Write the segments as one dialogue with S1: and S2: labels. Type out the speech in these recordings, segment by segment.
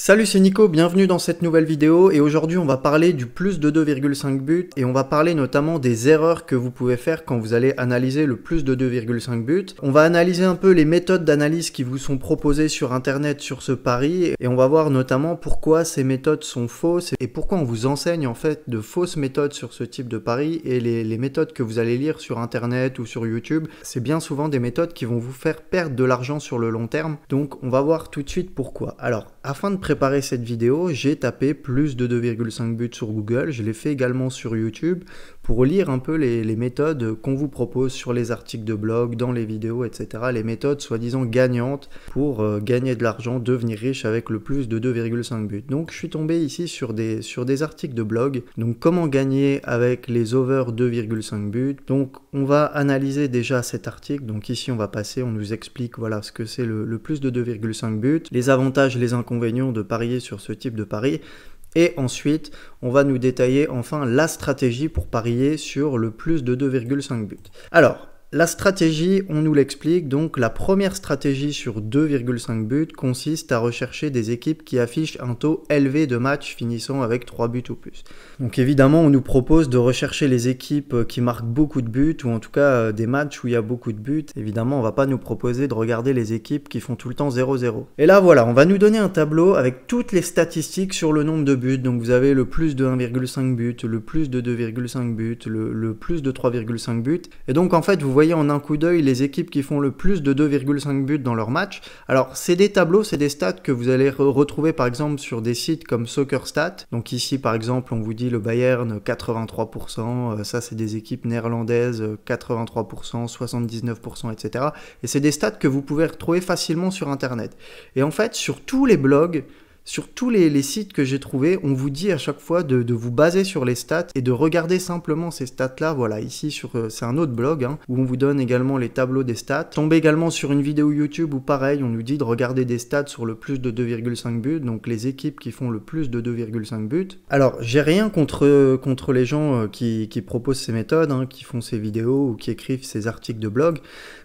S1: Salut c'est Nico, bienvenue dans cette nouvelle vidéo et aujourd'hui on va parler du plus de 2,5 buts et on va parler notamment des erreurs que vous pouvez faire quand vous allez analyser le plus de 2,5 buts. On va analyser un peu les méthodes d'analyse qui vous sont proposées sur internet sur ce pari et on va voir notamment pourquoi ces méthodes sont fausses et pourquoi on vous enseigne en fait de fausses méthodes sur ce type de pari et les, les méthodes que vous allez lire sur internet ou sur YouTube, c'est bien souvent des méthodes qui vont vous faire perdre de l'argent sur le long terme donc on va voir tout de suite pourquoi. Alors afin de préparer cette vidéo, j'ai tapé plus de 2,5 buts sur Google, je l'ai fait également sur YouTube pour lire un peu les, méthodes qu'on vous propose sur les articles de blog, dans les vidéos, etc. Les méthodes soi-disant gagnantes pour euh, gagner de l'argent, devenir riche avec le plus de 2,5 buts. Donc je suis tombé ici sur des, sur des articles de blog. Donc comment gagner avec les over 2,5 buts. Donc on va analyser déjà cet article. Donc ici on va passer, on nous explique voilà ce que c'est le, le plus de 2,5 buts, les avantages, les inconvénients de parier sur ce type de pari. Et ensuite, on va nous détailler enfin la stratégie pour parier sur le plus de 2,5 buts. Alors, la stratégie, on nous l'explique, donc la première stratégie sur 2,5 buts consiste à rechercher des équipes qui affichent un taux élevé de matchs finissant avec 3 buts ou plus. Donc évidemment, on nous propose de rechercher les équipes qui marquent beaucoup de buts ou en tout cas euh, des matchs où il y a beaucoup de buts. Évidemment, on va pas nous proposer de regarder les équipes qui font tout le temps 0-0. Et là voilà, on va nous donner un tableau avec toutes les statistiques sur le nombre de buts. Donc vous avez le plus de 1,5 buts, le plus de 2,5 buts, le, le plus de 3,5 buts. Et donc en fait, vous voyez en un coup d'œil les équipes qui font le plus de 2,5 buts dans leur match. Alors, c'est des tableaux, c'est des stats que vous allez retrouver par exemple sur des sites comme SoccerStat. Donc ici, par exemple, on vous dit le Bayern 83%, euh, ça c'est des équipes néerlandaises 83%, 79%, etc. Et c'est des stats que vous pouvez retrouver facilement sur Internet. Et en fait, sur tous les blogs, sur tous les, sites que j'ai trouvés, on vous dit à chaque fois de, vous baser sur les stats et de regarder simplement ces stats-là. Voilà, ici, sur euh, c'est un autre blog hein, où on vous donne également les tableaux des stats. Tombez également sur une vidéo YouTube où, pareil, on nous dit de regarder des stats sur le plus de 2,5 buts, donc les équipes qui font le plus de 2,5 buts. Alors, j'ai rien contre, euh, contre les gens euh, qui, proposent ces méthodes, hein, qui font ces vidéos ou qui écrivent ces articles de blog.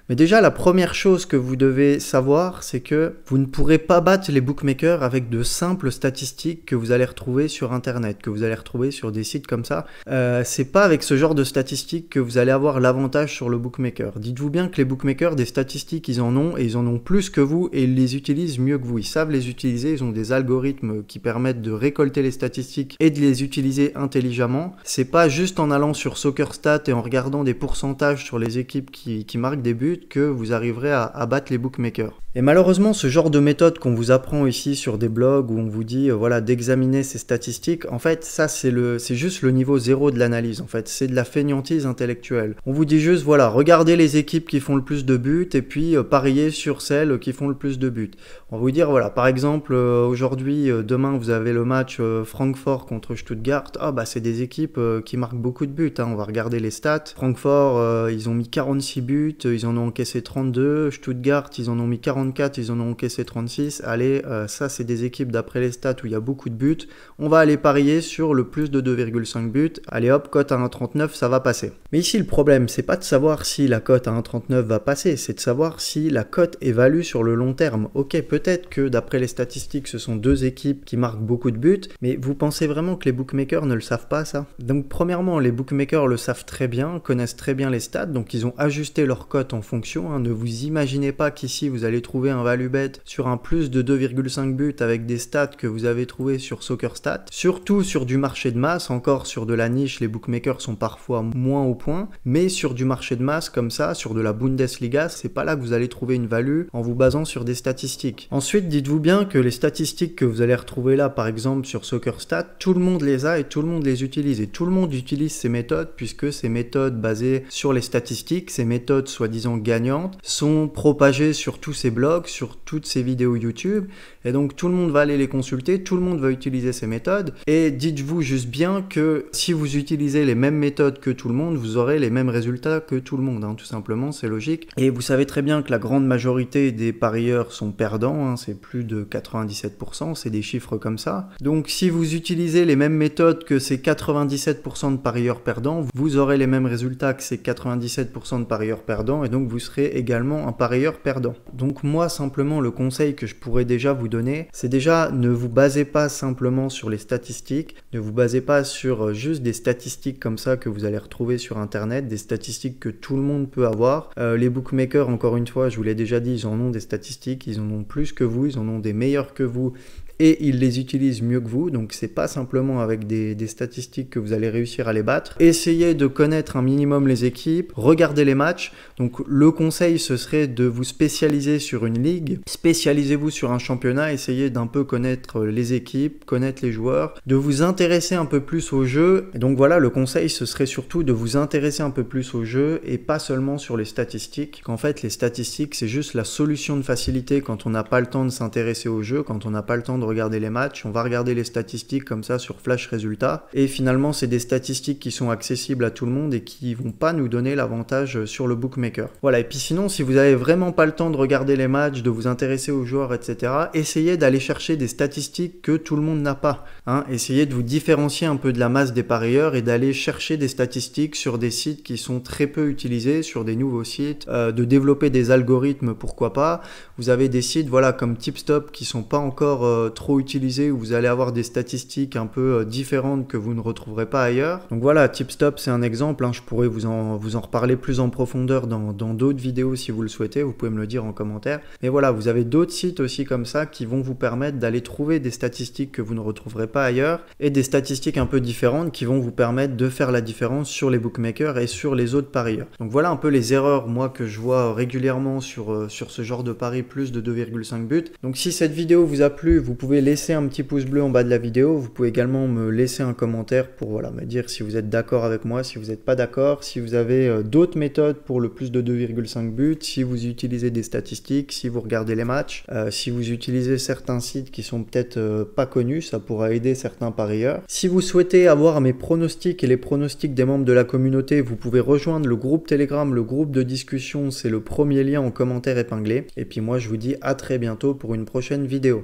S1: Mais déjà, la première chose que vous devez savoir, c'est que vous ne pourrez pas battre les bookmakers avec de simples statistiques que vous allez retrouver sur Internet, que vous allez retrouver sur des sites comme ça. Euh, c'est pas avec ce genre de statistiques que vous allez avoir l'avantage sur le bookmaker. Dites-vous bien que les bookmakers, des statistiques, ils en ont et ils en ont plus que vous et ils les utilisent mieux que vous. Ils savent les utiliser, ils ont des algorithmes qui permettent de récolter les statistiques et de les utiliser intelligemment. C'est pas juste en allant sur SoccerStat et en regardant des pourcentages sur les équipes qui, qui marquent des buts que vous arriverez à, abattre les bookmakers. Et malheureusement, ce genre de méthode qu'on vous apprend ici sur des blogs où on vous dit euh, voilà d'examiner ces statistiques, en fait, ça c'est le c'est juste le niveau zéro de l'analyse en fait, c'est de la fainéantise intellectuelle. On vous dit juste voilà, regardez les équipes qui font le plus de buts et puis euh, pariez sur celles qui font le plus de buts. On va vous dire voilà, par exemple euh, aujourd'hui demain vous avez le match Francfort contre Stuttgart. Ah bah c'est des équipes qui marquent beaucoup de buts hein. on va regarder les stats. Francfort, ils ont mis 46 buts, ils en ont encaissé 32, Stuttgart, ils en ont mis 40 ils en ont encaissé 36. Allez, euh, ça c'est des équipes d'après les stats où il y a beaucoup de buts. On va aller parier sur le plus de 2,5 buts. Allez hop, cote à 1,39, ça va passer. Mais ici le problème, c'est pas de savoir si la cote à 1,39 va passer, c'est de savoir si la cote évalue sur le long terme. Ok, peut-être que d'après les statistiques, ce sont deux équipes qui marquent beaucoup de buts, mais vous pensez vraiment que les bookmakers ne le savent pas ça Donc premièrement, les bookmakers le savent très bien, connaissent très bien les stats, donc ils ont ajusté leur cote en fonction. Hein. Ne vous imaginez pas qu'ici vous allez trouver trouver un value bet sur un plus de 2,5 buts avec des stats que vous avez trouvé sur SoccerStat, surtout sur du marché de masse, encore sur de la niche, les bookmakers sont parfois moins au point, mais sur du marché de masse comme ça, sur de la Bundesliga, c'est pas là que vous allez trouver une value en vous basant sur des statistiques. Ensuite, dites-vous bien que les statistiques que vous allez retrouver là, par exemple sur SoccerStat, tout le monde les a et tout le monde les utilise. Et tout le monde utilise ces méthodes puisque ces méthodes basées sur les statistiques, ces méthodes soi-disant gagnantes, sont propagées sur tous ces blogs blog, sur ces vidéos YouTube. Et donc tout le monde va aller les consulter, tout le monde va utiliser ces méthodes. Et dites-vous juste bien que si vous utilisez les mêmes méthodes que tout le monde, vous aurez les mêmes résultats que tout le monde. Hein. tout simplement, c'est logique. Et vous savez très bien que la grande majorité des parieurs sont perdants. Hein. c'est plus de 97%. C'est des chiffres comme ça. Donc si vous utilisez les mêmes méthodes que ces 97% de parieurs perdants, vous aurez les mêmes résultats que ces 97% de parieurs perdants. Et donc vous serez également un parieur perdant. Donc moi, simplement, le conseil que je pourrais déjà vous donner, c'est déjà ne vous basez pas simplement sur les statistiques, ne vous basez pas sur euh, juste des statistiques comme ça que vous allez retrouver sur Internet, des statistiques que tout le monde peut avoir. Euh, les bookmakers, encore une fois, je vous l'ai déjà dit, ils en ont des statistiques, ils en ont plus que vous, ils en ont des meilleurs que vous, et ils les utilisent mieux que vous. Donc c'est pas simplement avec des, statistiques que vous allez réussir à les battre. Essayez de connaître un minimum les équipes, regardez les matchs. Donc le conseil ce serait de vous spécialiser sur une ligue, spécialisez-vous sur un championnat, essayez d'un peu connaître les équipes, connaître les joueurs, de vous intéresser un peu plus au jeu. donc voilà, le conseil ce serait surtout de vous intéresser un peu plus au jeu et pas seulement sur les statistiques. Qu'en fait les statistiques c'est juste la solution de facilité quand on n'a pas le temps de s'intéresser au jeu, quand on n'a pas le temps de regarder les matchs, on va regarder les statistiques comme ça sur flash résultat. Et finalement, c'est des statistiques qui sont accessibles à tout le monde et qui vont pas nous donner l'avantage sur le bookmaker. Voilà, et puis sinon, si vous avez vraiment pas le temps de regarder les matchs, de vous intéresser aux joueurs, etc., essayez d'aller chercher des statistiques que tout le monde n'a pas. Hein. Essayez de vous différencier un peu de la masse des parieurs et d'aller chercher des statistiques sur des sites qui sont très peu utilisés, sur des nouveaux sites, euh, de développer des algorithmes, pourquoi pas. Vous avez des sites, voilà, comme TipStop qui sont pas encore euh, trop utilisé où vous allez avoir des statistiques un peu euh, différentes que vous ne retrouverez pas ailleurs. Donc voilà, TipStop c'est un exemple, hein. je pourrais vous en, vous en reparler plus en profondeur dans d'autres vidéos si vous le souhaitez, vous pouvez me le dire en commentaire. Mais voilà, vous avez d'autres sites aussi comme ça qui vont vous permettre d'aller trouver des statistiques que vous ne retrouverez pas ailleurs et des statistiques un peu différentes qui vont vous permettre de faire la différence sur les bookmakers et sur les autres parieurs. Donc voilà un peu les erreurs moi que je vois régulièrement sur, euh, sur ce genre de paris plus de 2,5 buts. Donc si cette vidéo vous a plu, vous pouvez pouvez laisser un petit pouce bleu en bas de la vidéo. Vous pouvez également me laisser un commentaire pour voilà, me dire si vous êtes d'accord avec moi, si vous n'êtes pas d'accord, si vous avez euh, d'autres méthodes pour le plus de 2,5 buts, si vous utilisez des statistiques, si vous regardez les matchs, euh, si vous utilisez certains sites qui sont peut-être euh, pas connus, ça pourra aider certains par ailleurs. Si vous souhaitez avoir mes pronostics et les pronostics des membres de la communauté, vous pouvez rejoindre le groupe Telegram, le groupe de discussion, c'est le premier lien en commentaire épinglé. Et puis moi je vous dis à très bientôt pour une prochaine vidéo.